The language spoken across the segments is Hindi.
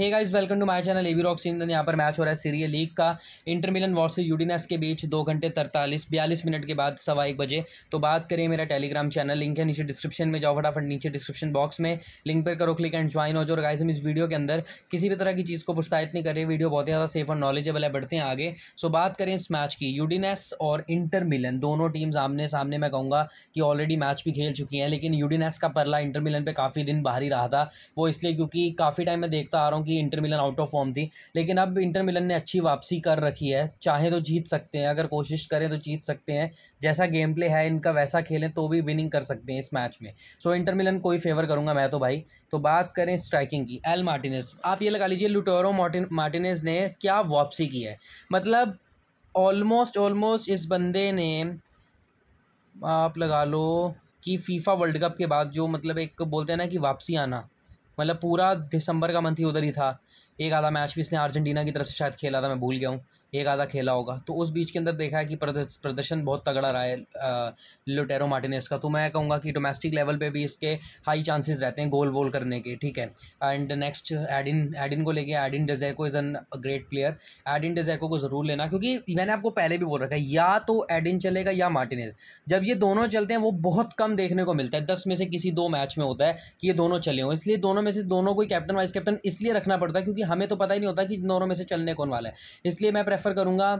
hey guys welcome to my channel AV rock scene यहाँ पर मैच हो रहा है सीरिया लीग का इंटर मिलन यूडीनस के बीच दो घंटे तरतालीस बयालीस मिनट के बाद सवा एक बजे तो बात करें मेरा टेलीग्राम चैनल लिंक है नीचे डिस्क्रिप्शन में जाओ फटाफट नीचे डिस्क्रिप्शन बॉक्स में लिंक पर करो क्लिक एंड ज्वाइन हो जाओ और गाइज हम इस वीडियो के अंदर किसी भी तरह की चीज़ को पुस्तायत नहीं कर रहे वीडियो बहुत ही ज़्यादा सेफ और नॉलेजेबल है बढ़ते हैं आगे सो बात करें इस मैच की यूडिनस और इंटर मिलन दोनों टीम्स आमने सामने मैं कहूँगा कि ऑलरेडी मैच भी खेल चुकी हैं लेकिन यूडिनस का परला इंटर मिलन पर काफ़ी दिन बाहर ही रहा था वो इसलिए क्योंकि काफ़ी टाइम मैं देखता आ रहा हूँ कि Inter Milan out of form थी लेकिन अब इंटर मिलन ने अच्छी वापसी कर रखी है चाहे तो जीत सकते हैं अगर कोशिश करें तो जीत सकते हैं जैसा गेम प्ले है इनका वैसा खेलें तो भी विनिंग कर सकते हैं इस मैच में सो इंटर मिलन को ही फेवर करूँगा मैं तो भाई तो बात करें स्ट्राइकिंग की एल मार्टिनेस आप ये लगा लीजिए लुटोरो मार्टिनेस ने क्या वापसी की है मतलब ऑलमोस्ट ऑलमोस्ट इस बंदे ने आप लगा लो कि फीफा वर्ल्ड कप के बाद जो मतलब एक बोलते हैं ना कि वापसी आना मतलब पूरा दिसंबर का मंथ ही उधर ही था एक आधा मैच भी इसने अर्जेंटीना की तरफ से शायद खेला था मैं भूल गया हूँ एक आधा खेला होगा तो उस बीच के अंदर देखा है कि प्रदर्शन बहुत तगड़ा रहा है लुटेरो मार्टिनेस का तो मैं कहूँगा कि डोमेस्टिक लेवल पे भी इसके हाई चांसेस रहते हैं गोल वोल करने के ठीक है एंड नेक्स्ट एडिन एडिन को लेके Edin Dzeko is an great player Edin Dzeko को ज़रूर लेना क्योंकि मैंने आपको पहले भी बोल रखा है या तो एडिन चलेगा या मार्टिनेस जब ये दोनों चलते हैं वो बहुत कम देखने को मिलता है दस में से किसी दो मैच में होता है कि ये दोनों चले हों इसलिए दोनों में से दोनों को कैप्टन वाइस कैप्टन इसलिए रखना पड़ता है क्योंकि हमें तो पता ही नहीं होता कि दोनों में से चलने कौन वाला है इसलिए मैं प्रेफर करूँगा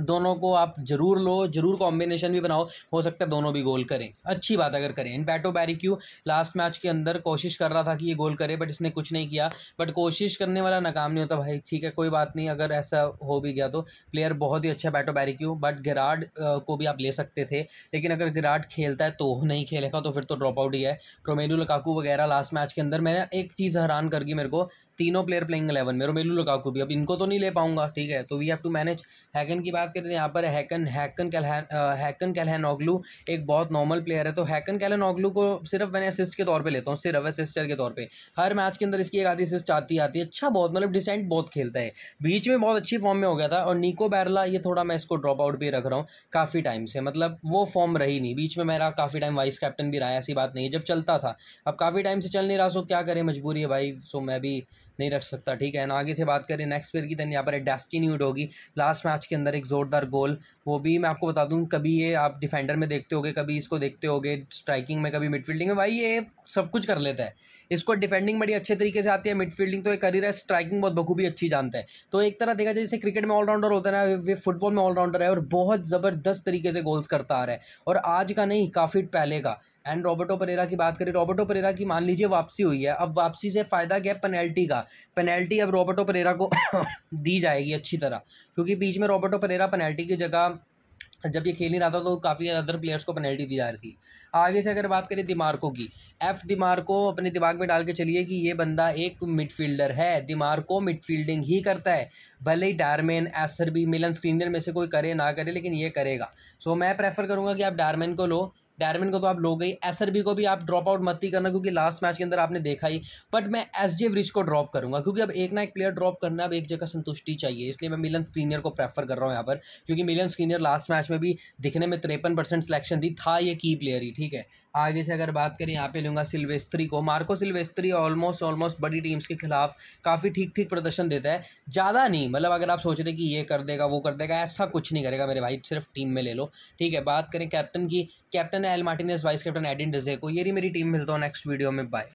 दोनों को आप ज़रूर लो ज़रूर कॉम्बिनेशन भी बनाओ हो सकता है दोनों भी गोल करें अच्छी बात अगर करें इन पैटो बैरिक्यू लास्ट मैच के अंदर कोशिश कर रहा था कि ये गोल करे बट इसने कुछ नहीं किया बट कोशिश करने वाला नाकाम नहीं होता भाई ठीक है कोई बात नहीं अगर ऐसा हो भी गया तो प्लेयर बहुत ही अच्छा पैटो बैरिक्यू बट गिराड को भी आप ले सकते थे लेकिन अगर गिराड खेलता है तो नहीं खेलेगा तो फिर तो ड्रॉप आउट ही है रोमेलू लकाकू वगैरह लास्ट मैच के अंदर मैंने एक चीज़ हैरान कर गई मेरे को तीनों प्लेयर प्लेइंग एलेवन में रोमेलू लकाकू भी अब इनको तो नहीं ले पाऊंगा ठीक है तो वी हैव टू मैनेज हैगन की बात बात करें तो यहाँ पर हैकन हैकन हैकन कैलहन एक बहुत नॉर्मल प्लेयर है तो हैकन कैलन ओगलू को सिर्फ मैंने असिस्ट के तौर पे लेता हूँ सिर्फ असिस्टर के तौर पर हर मैच के अंदर इसकी एक आधी असिस्ट आती आती है अच्छा बहुत मतलब डिसेंट बहुत खेलता है बीच में बहुत अच्छी फॉर्म में हो गया था और निको बैरला ये थोड़ा मैं इसको ड्रॉप आउट भी रख रहा हूँ काफ़ी टाइम से मतलब वो फॉर्म रही नहीं बीच में मेरा काफ़ी टाइम वाइस कैप्टन भी रहा ऐसी बात नहीं है जब चलता था अब काफ़ी टाइम से चल नहीं रहा सो क्या करें मजबूरी है भाई सो मैं भी नहीं रख सकता ठीक है ना आगे से बात करें नेक्स्ट प्लेयर की देन यहाँ पर डेस्टिनी यूड होगी लास्ट मैच के अंदर एक ज़ोरदार गोल वो भी मैं आपको बता दूँ कभी ये आप डिफेंडर में देखते हो कभी इसको देखते हो स्ट्राइकिंग में कभी मिडफील्डिंग में भाई ये सब कुछ कर लेता है इसको डिफेंडिंग बड़ी अच्छे तरीके से आती है मिडफील्डिंग तो एक कर ही रहा है स्ट्राइकिंग बहुत बखूबी अच्छी जानता है तो एक तरह देखा जाए जैसे क्रिकेट में ऑलराउंडर होता है ना वे फुटबॉल में ऑलराउंडर है और बहुत ज़बरदस्त तरीके से गोल्स करता आ रहा है और आज का नहीं काफ़ी पहले का एंड रॉबर्टो परेरा की बात करें रॉबर्टो परेरा की मान लीजिए वापसी हुई है अब वापसी से फ़ायदा क्या है पेनल्टी का पेनल्टी अब रॉबर्टो परेरा को दी जाएगी अच्छी तरह क्योंकि बीच में रॉबर्टो परेरा पेनल्टी की जगह जब ये खेल नहीं रहा था तो काफ़ी अदर प्लेयर्स को पेनल्टी दी जा रही थी आगे से अगर बात करें दिमार्को की एफ़ दिमार्को अपने दिमाग में डाल के चलिए कि ये बंदा एक मिडफील्डर है दिमार्को मिडफील्डिंग ही करता है भले ही डारमेन एसर भी मिलन स्क्रीनर में से कोई करे ना करे लेकिन ये करेगा सो मैं प्रेफर करूँगा कि आप डारमेन को लो डायरमिन को तो आप लोग गई एस को भी आप ड्रॉप आउट मत ही करना क्योंकि लास्ट मैच के अंदर आपने देखा ही बट मैं एस जे ब्रिज को ड्रॉप करूंगा क्योंकि अब एक ना एक प्लेयर ड्रॉप करना अब एक जगह संतुष्टि चाहिए इसलिए मैं मिलन स्क्रीनियर को प्रेफर कर रहा हूँ यहाँ पर क्योंकि मिलन स्क्रीनियर लास्ट मैच में भी दिखने में तिरपन परसेंट सिलेक्शन दी था ये की प्लेयर ही ठीक है आगे से अगर बात करें यहाँ पे लूँगा सिल्वेस्त्री को मार्को सिल्वेस्त्री ऑलमोस्ट ऑलमोस्ट बड़ी टीम्स के खिलाफ काफ़ी ठीक ठीक प्रदर्शन देता है ज़्यादा नहीं मतलब अगर आप सोच रहे कि ये कर देगा वो कर देगा ऐसा कुछ नहीं करेगा मेरे भाई सिर्फ टीम में ले लो ठीक है बात करें कैप्टन की captain L Martinez vice captain Edin Dzeko को ये मेरी टीम मिलता हूँ नेक्स्ट वीडियो में बाय